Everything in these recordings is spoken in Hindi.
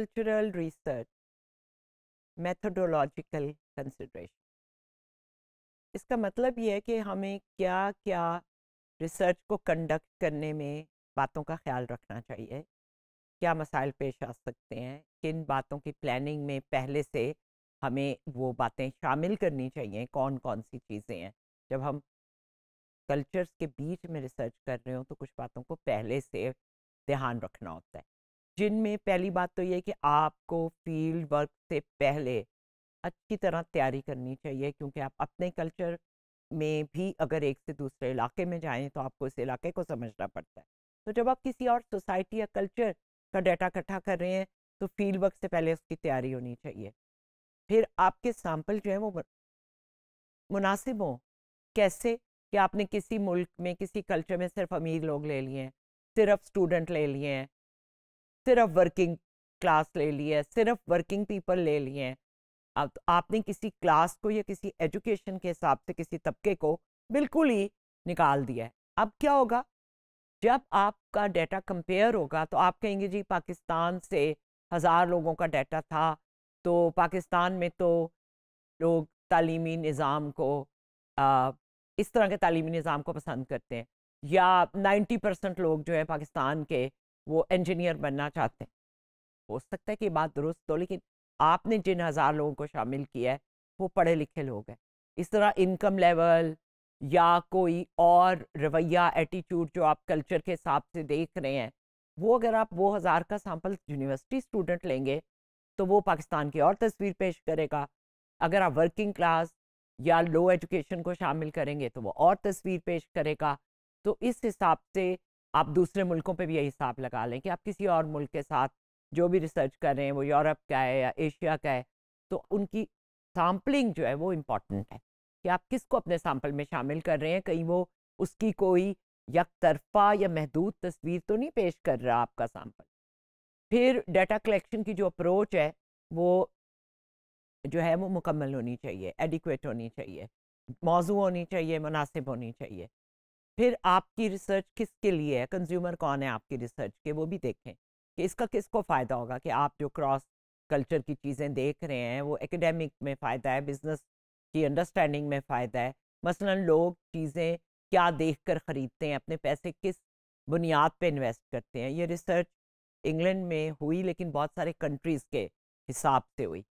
cultural research methodological consideration इसका मतलब ये है कि हमें क्या क्या रिसर्च को कंडक्ट करने में बातों का ख्याल रखना चाहिए क्या मसाइल पेश आ सकते हैं किन बातों की प्लानिंग में पहले से हमें वो बातें शामिल करनी चाहिए कौन कौन सी चीज़ें हैं जब हम कल्चर्स के बीच में रिसर्च कर रहे हो तो कुछ बातों को पहले से ध्यान रखना होता है जिनमें पहली बात तो ये कि आपको फील्ड वर्क से पहले अच्छी तरह तैयारी करनी चाहिए क्योंकि आप अपने कल्चर में भी अगर एक से दूसरे इलाके में जाएं तो आपको इस इलाके को समझना पड़ता है तो जब आप किसी और सोसाइटी या कल्चर का डाटा इकट्ठा कर रहे हैं तो फील्ड वर्क से पहले उसकी तैयारी होनी चाहिए फिर आपके सैम्पल जो हैं वो मुनासिब हों कैसे कि आपने किसी मुल्क में किसी कल्चर में सिर्फ अमीर लोग ले लिए हैं सिर्फ स्टूडेंट ले लिए हैं सिर्फ वर्किंग क्लास ले ली है सिर्फ वर्किंग पीपल ले लिए हैं अब तो आपने किसी क्लास को या किसी एजुकेशन के हिसाब से किसी तबके को बिल्कुल ही निकाल दिया है अब क्या होगा जब आपका डाटा कंपेयर होगा तो आप कहेंगे जी पाकिस्तान से हज़ार लोगों का डाटा था तो पाकिस्तान में तो लोग तालीमी निज़ाम को आ, इस तरह के तालीमी निज़ाम को पसंद करते हैं या 90 परसेंट लोग जो है पाकिस्तान के वो इंजीनियर बनना चाहते हैं हो सकता है कि बात दुरुस्त हो लेकिन आपने जिन हज़ार लोगों को शामिल किया है वो पढ़े लिखे लोग हैं इस तरह इनकम लेवल या कोई और रवैया एटीट्यूड जो आप कल्चर के हिसाब से देख रहे हैं वो अगर आप वो हज़ार का सैम्पल यूनिवर्सिटी स्टूडेंट लेंगे तो वो पाकिस्तान की और तस्वीर पेश करेगा अगर आप वर्किंग क्लास या लो एजुकेशन को शामिल करेंगे तो वो और तस्वीर पेश करेगा तो इस हिसाब से आप दूसरे मुल्कों पे भी यही हिसाब लगा लें कि आप किसी और मुल्क के साथ जो भी रिसर्च कर रहे हैं वो यूरोप का है या एशिया का है तो उनकी सैम्पलिंग जो है वो इम्पॉर्टेंट है कि आप किसको अपने सैम्पल में शामिल कर रहे हैं कहीं वो उसकी कोई यक तरफा या महदूद तस्वीर तो नहीं पेश कर रहा आपका सैम्पल फिर डाटा कलेक्शन की जो अप्रोच है वो जो है वो मुकम्मल होनी चाहिए एडिक्वेट होनी चाहिए मौजू होनी चाहिए मुनासिब होनी चाहिए फिर आपकी रिसर्च किसके लिए है कंज्यूमर कौन है आपकी रिसर्च के वो भी देखें कि इसका किसको फ़ायदा होगा कि आप जो क्रॉस कल्चर की चीज़ें देख रहे हैं वो एकेडमिक में फ़ायदा है बिजनेस की अंडरस्टैंडिंग में फ़ायदा है मसलन लोग चीज़ें क्या देख कर ख़रीदते हैं अपने पैसे किस बुनियाद पे इन्वेस्ट करते हैं ये रिसर्च इंग्लैंड में हुई लेकिन बहुत सारे कंट्रीज़ के हिसाब से हुई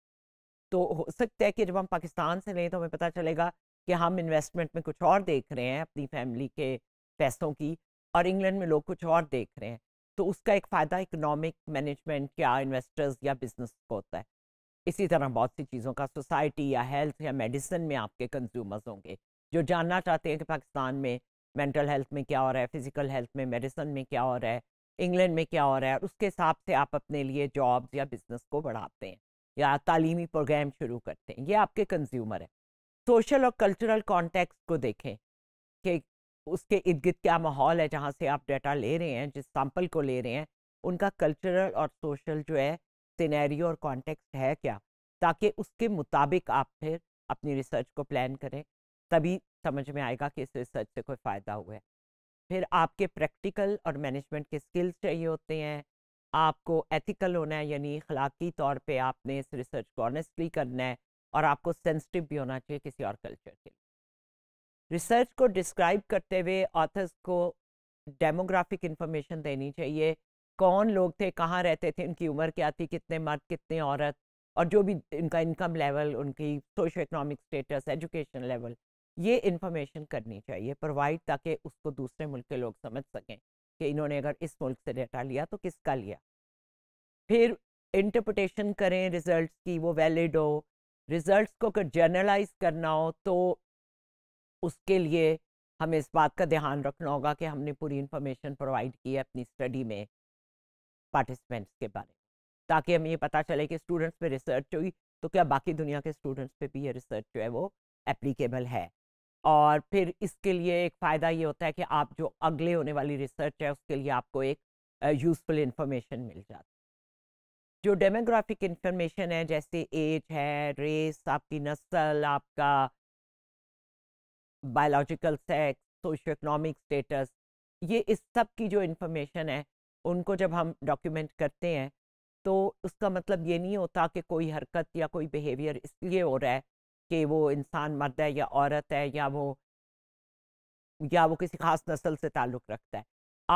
तो हो सकता है कि जब हम पाकिस्तान से लें तो हमें पता चलेगा कि हम इन्वेस्टमेंट में कुछ और देख रहे हैं अपनी फैमिली के पैसों की और इंग्लैंड में लोग कुछ और देख रहे हैं तो उसका एक फ़ायदा इकोनॉमिक मैनेजमेंट या इन्वेस्टर्स या बिजनेस को होता है इसी तरह बहुत सी चीज़ों का सोसाइटी या हेल्थ या मेडिसिन में आपके कंज्यूमर्स होंगे जो जानना चाहते हैं कि पाकिस्तान में मेंटल हेल्थ में क्या हो रहा है फिजिकल हेल्थ में मेडिसिन में क्या हो रहा है इंग्लैंड में क्या हो रहा है उसके हिसाब से आप अपने लिए जॉब्स या बिजनेस को बढ़ाते हैं या तालीमी प्रोग्राम शुरू करते हैं ये आपके कंज्यूमर है सोशल और कल्चरल कॉन्टेक्स्ट को देखें कि उसके इर्द गिर्द क्या माहौल है जहाँ से आप डाटा ले रहे हैं जिस सैंपल को ले रहे हैं उनका कल्चरल और सोशल जो है सिनेरियो और कॉन्टेक्स्ट है क्या ताकि उसके मुताबिक आप फिर अपनी रिसर्च को प्लान करें तभी समझ में आएगा कि इस रिसर्च से कोई फ़ायदा हुआ है फिर आपके प्रैक्टिकल और मैनेजमेंट के स्किल्स चाहिए होते हैं आपको एथिकल होना है यानी अखलाकी तौर पे आपने इस रिसर्च को ऑनेस्टली करना है और आपको सेंसिटिव भी होना चाहिए किसी और कल्चर के लिए रिसर्च को डिस्क्राइब करते हुए ऑथर्स को डेमोग्राफिक इंफॉर्मेशन देनी चाहिए कौन लोग थे कहाँ रहते थे उनकी उम्र क्या थी कितने मर्द कितने औरत और जो भी इनका इनकम लेवल उनकी socio economic status education level ये इंफॉर्मेशन करनी चाहिए प्रोवाइड ताकि उसको दूसरे मुल्क के लोग समझ सकें कि इन्होंने अगर इस मुल्क से डेटा लिया तो किसका लिया फिर इंटरप्रटेशन करें रिज़ल्ट की वो वैलिड हो रिजल्ट्स को अगर जनरलाइज करना हो तो उसके लिए हमें इस बात का ध्यान रखना होगा कि हमने पूरी इन्फॉर्मेशन प्रोवाइड की है अपनी स्टडी में पार्टिसिपेंट्स के बारे में ताकि हमें ये पता चले कि स्टूडेंट्स पे रिसर्च हुई तो क्या बाकी दुनिया के स्टूडेंट्स पे भी ये रिसर्च जो है वो एप्लीकेबल है और फिर इसके लिए एक फ़ायदा ये होता है कि आप जो अगले होने वाली रिसर्च है उसके लिए आपको एक यूज़फुल इंफॉर्मेशन इन्फॉर्मेशन मिल जाती है जो डेमोग्राफिक इंफॉर्मेशन है जैसे एज है रेस आपकी नस्ल आपका biological sex socio economic status ये इस सब की जो इंफॉर्मेशन है उनको जब हम डॉक्यूमेंट करते हैं तो उसका मतलब ये नहीं होता कि कोई हरकत या कोई बिहेवियर इसलिए हो रहा है कि वो इंसान मर्द है या औरत है या वो या वो किसी खास नस्ल से ताल्लुक़ रखता है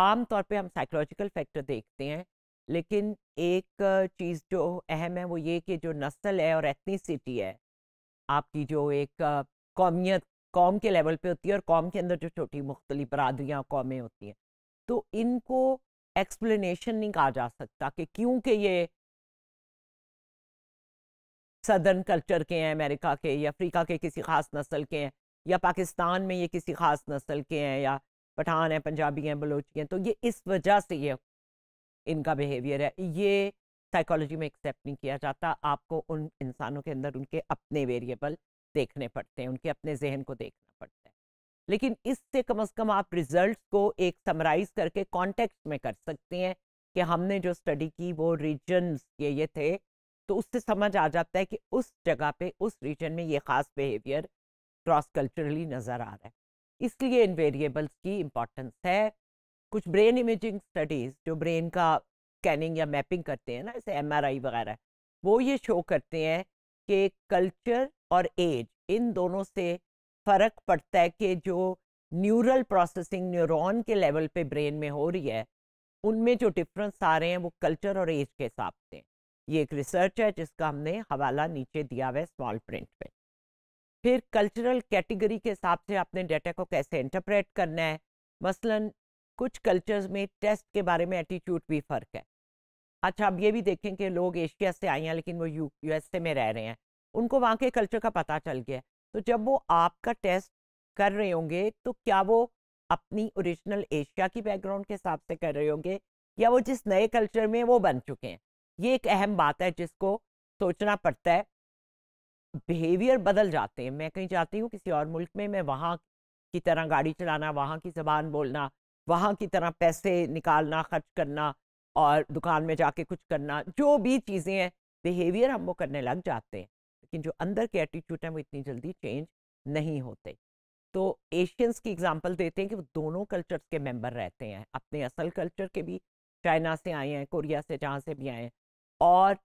आम तौर पे हम साइकोलॉजिकल फैक्टर देखते हैं लेकिन एक चीज़ जो अहम है वो ये कि जो नस्ल है और एथनीसिटी है आपकी जो एक कौमियत कौम के लेवल पे होती है और कौम के अंदर जो छोटी मुख्तलि बरदरियाँ कौमें होती हैं तो इनको एक्सप्लेनेशन नहीं कहा जा सकता कि क्योंकि ये सदर्न कल्चर के हैं अमेरिका के या अफ्रीका के किसी ख़ास नस्ल के हैं या पाकिस्तान में ये किसी ख़ास नस्ल के हैं या पठान हैं पंजाबी हैं बलोची हैं तो ये इस वजह से ये इनका बिहेवियर है ये साइकोलॉजी में एक्सेप्ट नहीं किया जाता आपको उन इंसानों के अंदर उनके अपने वेरिएबल देखने पड़ते हैं उनके अपने जहन को देखना पड़ता है लेकिन इससे कम अज़ कम आप रिजल्ट को एक समराइज करके कॉन्टेक्स्ट में कर सकते हैं कि हमने जो स्टडी की वो रीजन ये ये थे तो उससे समझ आ जाता है कि उस जगह पे उस रीजन में ये ख़ास बिहेवियर क्रॉस कल्चरली नज़र आ रहा है इसलिए इन वेरिएबल्स की इम्पॉर्टेंस है कुछ ब्रेन इमेजिंग स्टडीज़ जो ब्रेन का स्कैनिंग या मैपिंग करते हैं ना जैसे एम वगैरह वो ये शो करते हैं कि कल्चर और एज इन दोनों से फ़र्क पड़ता है कि जो न्यूरल प्रोसेसिंग न्यूरॉन के लेवल पे ब्रेन में हो रही है उनमें जो डिफरेंस आ रहे हैं वो कल्चर और एज के हिसाब से ये एक रिसर्च है जिसका हमने हवाला नीचे दिया हुआ है स्मॉल प्रिंट पे फिर कल्चरल कैटेगरी के हिसाब से आपने डाटा को कैसे इंटरप्रेट करना है मसलन कुछ कल्चर्स में टेस्ट के बारे में एटीट्यूड भी फ़र्क है अच्छा अब ये भी देखें कि लोग एशिया से आए हैं लेकिन वो यू यूएसए में रह रहे हैं उनको वहाँ के कल्चर का पता चल गया है तो जब वो आपका टेस्ट कर रहे होंगे तो क्या वो अपनी ओरिजिनल एशिया की बैकग्राउंड के हिसाब से कर रहे होंगे या वो जिस नए कल्चर में वो बन चुके हैं ये एक अहम बात है जिसको सोचना पड़ता है बिहेवियर बदल जाते हैं मैं कहीं जाती हूँ किसी और मुल्क में मैं वहाँ की तरह गाड़ी चलाना वहाँ की जबान बोलना वहाँ की तरह पैसे निकालना खर्च करना और दुकान में जाके कुछ करना जो भी चीज़ें हैं बिहेवियर हम वो करने लग जाते हैं लेकिन जो अंदर के एटीट्यूड हैं वो इतनी जल्दी चेंज नहीं होते तो एशियंस की एग्जांपल देते हैं कि वो दोनों कल्चर्स के मेंबर रहते हैं अपने असल कल्चर के भी चाइना से आए हैं कोरिया से जहाँ से भी आए हैं और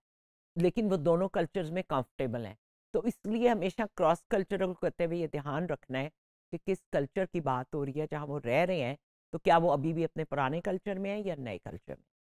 लेकिन वो दोनों कल्चर्स में कंफर्टेबल हैं तो इसलिए हमेशा क्रॉस को करते हुए ये ध्यान रखना है कि किस कल्चर की बात हो रही है जहाँ वो रह रहे हैं तो क्या वो अभी भी अपने पुराने कल्चर में है या नए कल्चर में